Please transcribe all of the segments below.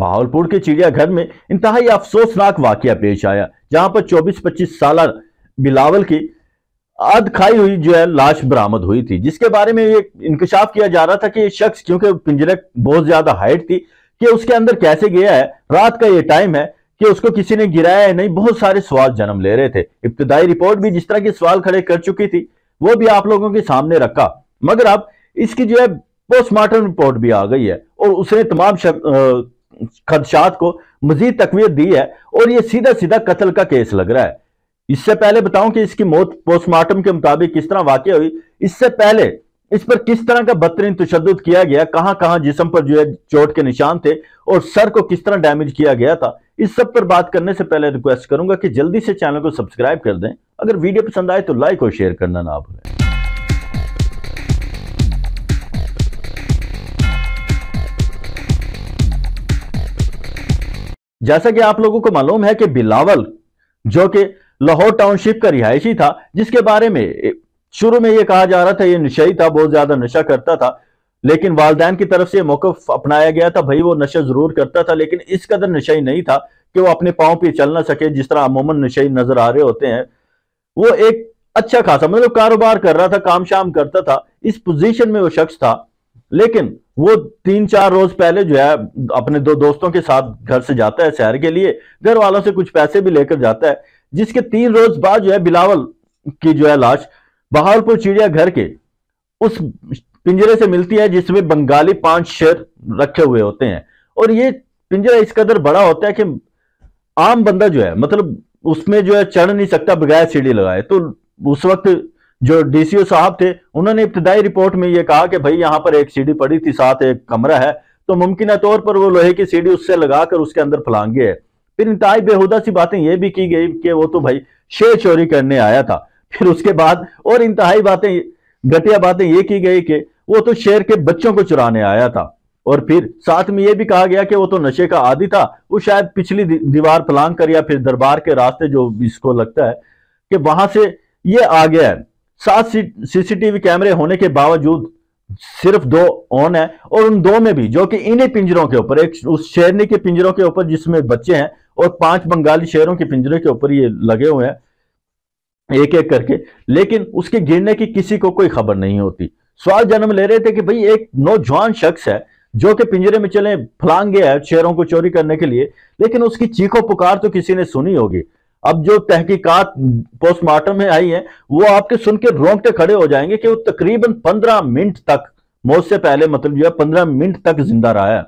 बहावलपुर के चिड़ियाघर में इंतहाई अफसोसनाक वाक्य पेश आया जहां पर 24-25 साल बिलावल की अध खाई हुई जो है लाश बरामद हुई थी जिसके बारे में ये इंकशाफ किया जा रहा था कि ये शख्स क्योंकि पिंजरे बहुत ज्यादा हाइट थी कि उसके अंदर कैसे गया है रात का ये टाइम है कि उसको किसी ने गिराया है नहीं बहुत सारे सवाल जन्म ले रहे थे इब्तदाई रिपोर्ट भी जिस तरह के सवाल खड़े कर चुकी थी वो भी आप लोगों के सामने रखा मगर अब इसकी जो है पोस्टमार्टम रिपोर्ट भी आ गई है और उसने तमाम शब, आ, खदशात को मजीद तकवीत दी है और यह सीधा सीधा कत्ल का केस लग रहा है इससे पहले बताऊं कि इसकी मौत पोस्टमार्टम के मुताबिक किस तरह वाकई हुई इससे पहले इस पर किस तरह का बदतरीन तशद किया गया कहां कहां जिसम पर जो है चोट के निशान थे और सर को किस तरह डैमेज किया गया था इस सब पर बात करने से पहले रिक्वेस्ट करूंगा कि जल्दी से चैनल को सब्सक्राइब कर दें अगर वीडियो पसंद आए तो लाइक और शेयर करना ना भूलें जैसा कि आप लोगों को मालूम है कि बिलावल जो कि लाहौर टाउनशिप का रिहायशी था जिसके बारे में शुरू में यह कहा जा रहा था ये नशाई था बहुत ज्यादा नशा करता था लेकिन वालदेन की तरफ से मौकफ अपनाया गया था भाई वो नशा जरूर करता था लेकिन इस कदर नशाई नहीं था कि वो अपने पाँव पे चल ना सके जिस तरह अमूमन नशाई नजर आ रहे होते हैं वो एक अच्छा खासा मतलब कारोबार कर रहा था काम शाम करता था इस पोजीशन में वो शख्स था लेकिन वो तीन चार रोज पहले जो है अपने दो दोस्तों के साथ घर से जाता है शहर के लिए घर वालों से कुछ पैसे भी लेकर जाता है जिसके तीन रोज बाद जो है बिलावल की जो है लाश बहावलपुर चिड़ियाघर के उस पिंजरे से मिलती है जिसमें बंगाली पांच शेर रखे हुए होते हैं और ये पिंजरा इस कदर बड़ा होता है कि आम बंदा जो है मतलब उसमें जो है चढ़ नहीं सकता बगैर सीढ़ी लगाए तो उस वक्त जो डीसीओ साहब थे उन्होंने इब्तदाई रिपोर्ट में यह कहा कि भाई यहाँ पर एक सीढ़ी पड़ी थी साथ एक कमरा है तो मुमकिन तौर पर वो लोहे की सीढ़ी उससे लगाकर उसके अंदर फलांगे है फिर इंतहाई बेहुदा सी बातें यह भी की गई कि वो तो भाई शेर चोरी करने आया था फिर उसके बाद और इंतहाई बातें घटिया बातें ये की गई कि वो तो शेर के बच्चों को चुराने आया था और फिर साथ में यह भी कहा गया कि वो तो नशे का आदि था वो शायद पिछली दीवार फलांग कर या फिर दरबार के रास्ते जो इसको लगता है कि वहां से ये आ गया है सात सीसीटीवी कैमरे होने के बावजूद सिर्फ दो ऑन है और उन दो में भी जो कि इन्हीं पिंजरों के ऊपर एक उस शेरनी के पिंजरों के ऊपर जिसमें बच्चे हैं और पांच बंगाली शेरों के पिंजरे के ऊपर ये लगे हुए हैं एक एक करके लेकिन उसके गिरने की किसी को कोई खबर नहीं होती सवाल जन्म ले रहे थे कि भाई एक नौजवान शख्स है जो कि पिंजरे में चले फलांग गया है शेरों को चोरी करने के लिए लेकिन उसकी चीखों पुकार तो किसी ने सुनी होगी अब जो तहकीकात पोस्टमार्टम में आई है वो आपके सुन के रोंगटे खड़े हो जाएंगे कि वो तकरीबन पंद्रह मिनट तक मौत से पहले मतलब जो है पंद्रह मिनट तक जिंदा रहा है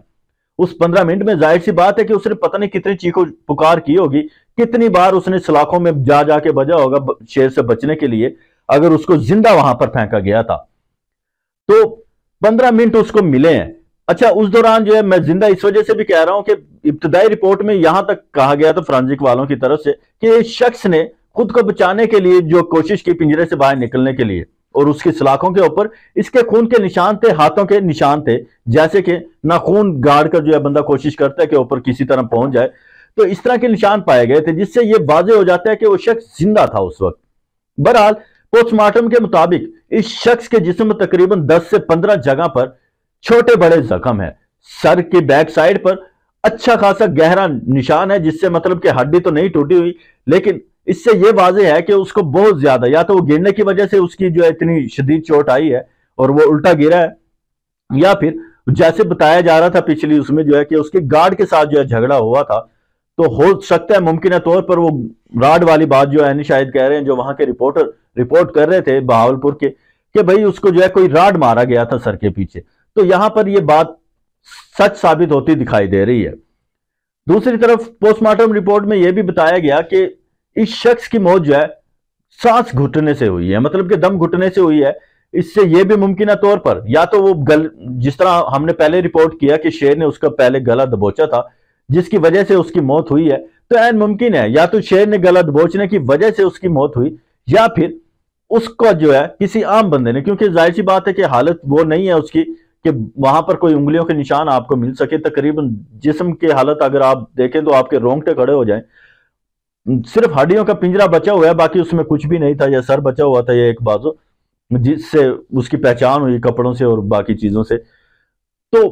उस पंद्रह मिनट में जाहिर सी बात है कि उसने पता नहीं कितनी चीखों पुकार की होगी कितनी बार उसने सलाखों में जा जाके बजा होगा शेर से बचने के लिए अगर उसको जिंदा वहां पर फेंका गया था तो पंद्रह मिनट उसको मिले हैं अच्छा उस दौरान जो है मैं जिंदा इस वजह से भी कह रहा हूं कि इब्तदाई रिपोर्ट में यहां तक कहा गया था फ्रांसिक वालों की तरफ से कि इस शख्स ने खुद को बचाने के लिए जो कोशिश की पिंजरे से बाहर निकलने के लिए और उसकी सलाखों के ऊपर इसके खून के निशान थे हाथों के निशान थे जैसे कि ना खून गाड़ कर जो है बंदा कोशिश करता है कि ऊपर किसी तरह पहुंच जाए तो इस तरह के निशान पाए गए थे जिससे यह वाजे हो जाता है कि वो शख्स जिंदा था उस वक्त बहरहाल पोस्टमार्टम के मुताबिक इस शख्स के जिसम तकरीबन दस से पंद्रह जगह पर छोटे बड़े जख्म है सर के बैक साइड पर अच्छा खासा गहरा निशान है जिससे मतलब कि हड्डी तो नहीं टूटी हुई लेकिन इससे ये वाजे है कि उसको बहुत ज्यादा या तो वो गिरने की वजह से उसकी जो है इतनी शदीद चोट आई है और वो उल्टा गिरा है या फिर जैसे बताया जा रहा था पिछली उसमें जो है कि उसके गार्ड के साथ जो है झगड़ा हुआ था तो हो सकता है मुमकिन तौर पर वो राड वाली बात जो है शायद कह रहे हैं जो वहां के रिपोर्टर रिपोर्ट कर रहे थे बहावलपुर के कि भाई उसको जो है कोई राड मारा गया था सर के पीछे तो यहां पर ये बात सच साबित होती दिखाई दे रही है दूसरी तरफ पोस्टमार्टम रिपोर्ट में यह भी बताया गया कि इस शख्स की मौत जो है सांस घुटने से हुई है मतलब कि दम घुटने से हुई है इससे यह भी मुमकिन तौर पर या तो वो गल जिस तरह हमने पहले रिपोर्ट किया कि शेर ने उसका पहले गला दबोचा था जिसकी वजह से उसकी मौत हुई है तो ऐन मुमकिन है या तो शेर ने गला दबोचने की वजह से उसकी मौत हुई या फिर उसका जो है किसी आम बंदे ने क्योंकि जाहिर सी बात है कि हालत वो नहीं है उसकी कि वहां पर कोई उंगलियों के निशान आपको मिल सके तकरीबन जिसम की हालत अगर आप देखें तो आपके रोंगटे खड़े हो जाएं सिर्फ हड्डियों का पिंजरा बचा हुआ है बाकी उसमें कुछ भी नहीं था या सर बचा हुआ था या एक बाजो जिससे उसकी पहचान हुई कपड़ों से और बाकी चीजों से तो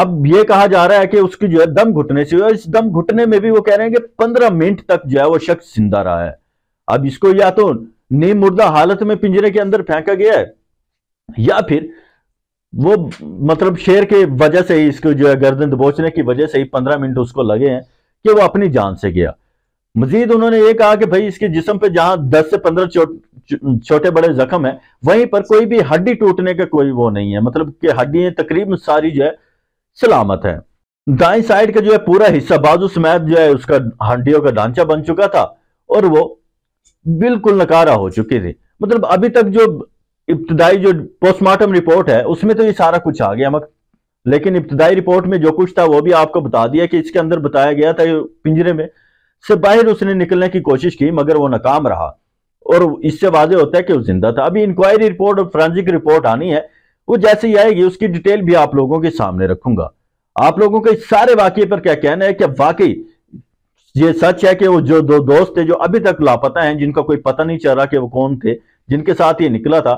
अब ये कहा जा रहा है कि उसकी जो है दम घुटने से इस दम घुटने में भी वो कह रहे हैं कि पंद्रह मिनट तक जो है वो शख्स जिंदा रहा है अब इसको या तो नीम मुर्दा हालत में पिंजरे के अंदर फेंका गया है या फिर वो मतलब शेर के वजह से ही इसको जो है गर्दन दबोचने की वजह से ही पंद्रह मिनट उसको लगे हैं कि वो अपनी जान से गया मजीद उन्होंने ये कहा कि भाई इसके जिसम पे जहां दस से पंद्रह छोटे चो, बड़े जख्म है वहीं पर कोई भी हड्डी टूटने का कोई वो नहीं है मतलब कि हड्डियां तकरीबन सारी जो है सलामत है दाई साइड का जो है पूरा हिस्सा बाजू समेत जो है उसका हड्डियों का ढांचा बन चुका था और वो बिल्कुल नकारा हो चुकी थी मतलब अभी तक जो इब्तदाई जो पोस्टमार्टम रिपोर्ट है उसमें तो ये सारा कुछ आ गया मगर लेकिन इब्तदाई रिपोर्ट में जो कुछ था वो भी आपको बता दिया कि इसके अंदर बताया गया था पिंजरे में से बाहर उसने निकलने की कोशिश की मगर वो नाकाम रहा और इससे वाजे होता है कि वो जिंदा था अभी इंक्वायरी रिपोर्ट और फ्रांसिक रिपोर्ट आनी है वो जैसे ही आएगी उसकी डिटेल भी आप लोगों के सामने रखूंगा आप लोगों के सारे वाक्य पर क्या कहना है कि वाकई ये सच है कि वो जो दो दोस्त थे जो अभी तक लापता हैं जिनका कोई पता नहीं चल रहा कि वो कौन थे जिनके साथ ये निकला था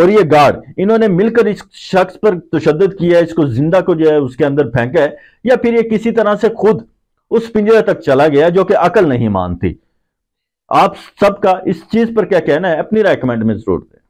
और ये गार्ड इन्होंने मिलकर इस शख्स पर तशद किया है इसको जिंदा को जो है उसके अंदर फेंका है या फिर ये किसी तरह से खुद उस पिंजरे तक चला गया जो कि अकल नहीं मानती आप सबका इस चीज पर क्या कहना है अपनी राय कमेंट में जरूर दें